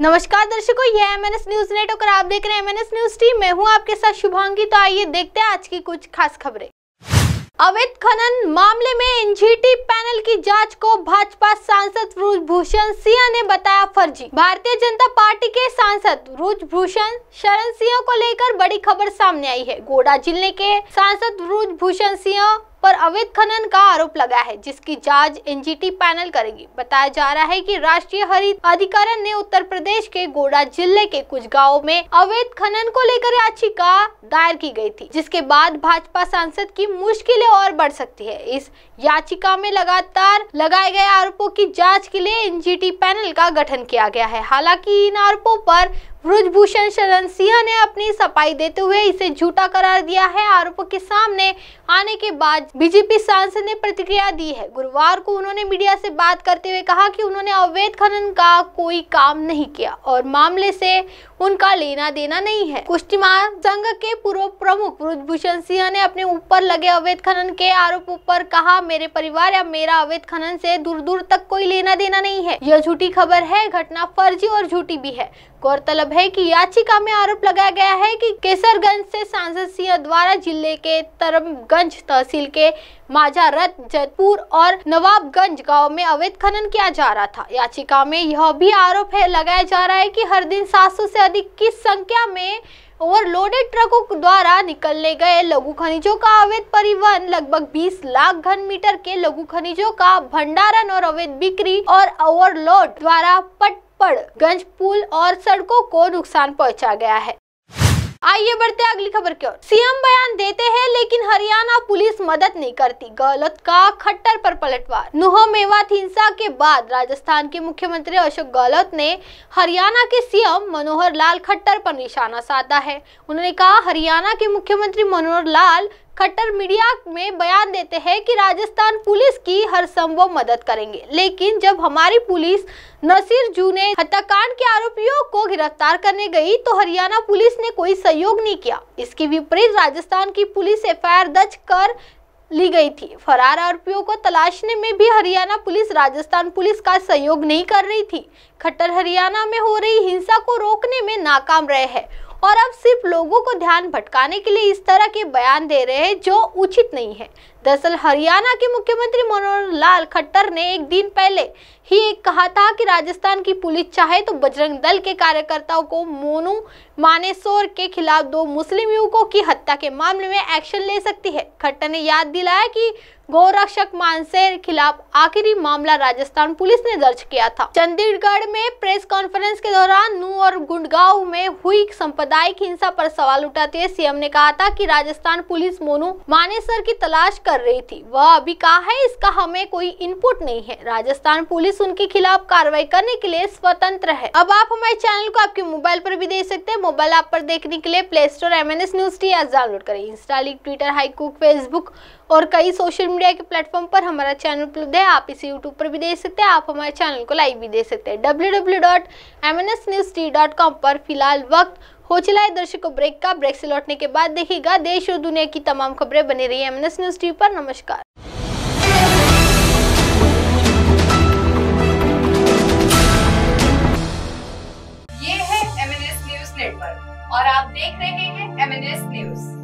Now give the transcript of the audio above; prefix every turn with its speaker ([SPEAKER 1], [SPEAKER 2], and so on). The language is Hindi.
[SPEAKER 1] नमस्कार दर्शकों यह M N S news network और आप देख रहे हैं M N S news team मैं हूँ आपके साथ शुभांगी तो आइए देखते हैं आज की कुछ खास खबरें अवैध खनन मामले में एनजीटी पैनल की जांच को भाजपा सांसद भूषण सिंह ने बताया फर्जी भारतीय जनता पार्टी के सांसद भूषण शरण सिंह को लेकर बड़ी खबर सामने आई है गोडा जिले के सांसद भूषण सिंह पर अवैध खनन का आरोप लगा है जिसकी जांच एनजीटी पैनल करेगी बताया जा रहा है कि राष्ट्रीय हरित अधिकरण ने उत्तर प्रदेश के गोडा जिले के कुछ गाँव में अवैध खनन को लेकर याचिका दायर की गयी थी जिसके बाद भाजपा सांसद की मुश्किलें और बढ़ सकती है इस याचिका में लगातार लगाए गए आरोपों की जाँच के लिए एनजीटी पैनल का गठन किया गया है हालांकि इन आरोपों पर ब्रजभूषण शरण सिंह ने अपनी सफाई देते हुए इसे झूठा करार दिया है आरोपों के सामने आने के बाद बीजेपी सांसद ने प्रतिक्रिया दी है गुरुवार को उन्होंने मीडिया से बात करते हुए कहा कि उन्होंने अवैध खनन का कोई काम नहीं किया और मामले से उनका लेना देना नहीं है कुश्ती महासंघ के पूर्व प्रमुख ब्रजभूषण सिंह ने अपने ऊपर लगे अवैध खनन के आरोपों पर कहा मेरे परिवार या मेरा अवैध खनन से दूर दूर तक कोई लेना देना नहीं है यह झूठी खबर है घटना फर्जी और झूठी भी है गौरतलब है कि याचिका में आरोप लगाया गया है कि केसरगंज से सांसद सिंह द्वारा जिले के तरमगंज तहसील के माजारत जयपुर और नवाबगंज गांव में अवैध खनन किया जा रहा था याचिका में यह भी आरोप है लगाया जा रहा है कि हर दिन सात से अधिक की संख्या में ओवरलोडेड ट्रकों द्वारा निकलने गए लघु खनिजों का अवैध परिवहन लगभग 20 लाख घन मीटर के लघु खनिजों का भंडारण और अवैध बिक्री और ओवरलोड द्वारा पटपड़ गंज पुल और सड़कों को नुकसान पहुंचा गया है आइए बढ़ते अगली खबर की ओर सीएम बयान देते हैं लेकिन हरियाणा पुलिस मदद नहीं करती गलत का खट्टर पर पलटवार नुह मेवात हिंसा के बाद राजस्थान के मुख्यमंत्री अशोक गहलोत ने हरियाणा के सीएम मनोहर लाल खट्टर पर निशाना साधा है उन्होंने कहा हरियाणा के मुख्यमंत्री मनोहर लाल खट्टर मीडिया में बयान देते हैं कि राजस्थान पुलिस की हर संभव मदद करेंगे लेकिन जब हमारी पुलिस नसीर जू ने हत्याकांड के आरोपियों को गिरफ्तार करने गई तो हरियाणा पुलिस ने कोई सहयोग नहीं किया इसके विपरीत राजस्थान की पुलिस एफ दर्ज कर ली गई थी फरार आरोपियों को तलाशने में भी हरियाणा पुलिस राजस्थान पुलिस का सहयोग नहीं कर रही थी खट्टर हरियाणा में हो रही हिंसा को रोकने में नाकाम रहे हैं और अब सिर्फ लोगों को ध्यान भटकाने के लिए इस तरह के बयान दे रहे हैं जो उचित नहीं है दरअसल हरियाणा के मुख्यमंत्री मनोहर लाल खट्टर ने एक दिन पहले ही एक कहा था कि राजस्थान की पुलिस चाहे तो बजरंग दल के कार्यकर्ताओं को मोनू मानेसोर के खिलाफ दो मुस्लिम युवकों की हत्या के मामले में एक्शन ले सकती है खट्टर ने याद दिलाया कि गोरक्षक मानसेर खिलाफ आखिरी मामला राजस्थान पुलिस ने दर्ज किया था चंडीगढ़ में प्रेस कॉन्फ्रेंस के दौरान नू और गुंडगांव में हुई सांप्रदायिक हिंसा पर सवाल उठाते हुए सीएम ने कहा था कि राजस्थान पुलिस मोनू मानेसर की तलाश कर कर रही थी वह अभी कहा है इसका हमें कोई इनपुट नहीं है राजस्थान पुलिस उनके खिलाफ कार्रवाई करने के लिए स्वतंत्र है अब आप हमारे चैनल को आपके मोबाइल पर भी देख सकते हैं मोबाइल ऐप पर देखने के लिए Play Store M news T S download करें इंस्टा लिंक ट्विटर हाईकुक फेसबुक और कई सोशल मीडिया के प्लेटफॉर्म पर हमारा चैनल उपलब्ध है आप इसे यूट्यूब पर भी देख सकते हैं आप हमारे चैनल को लाइव भी दे सकते हैं डब्ल्यू पर फिलहाल वक्त हो चला है दर्शकों ब्रेक का ब्रेक से लौटने के बाद देखिएगा देश और दुनिया की तमाम खबरें बनी रही है एम न्यूज टीवी पर नमस्कार और आप देख रहे हैं एम न्यूज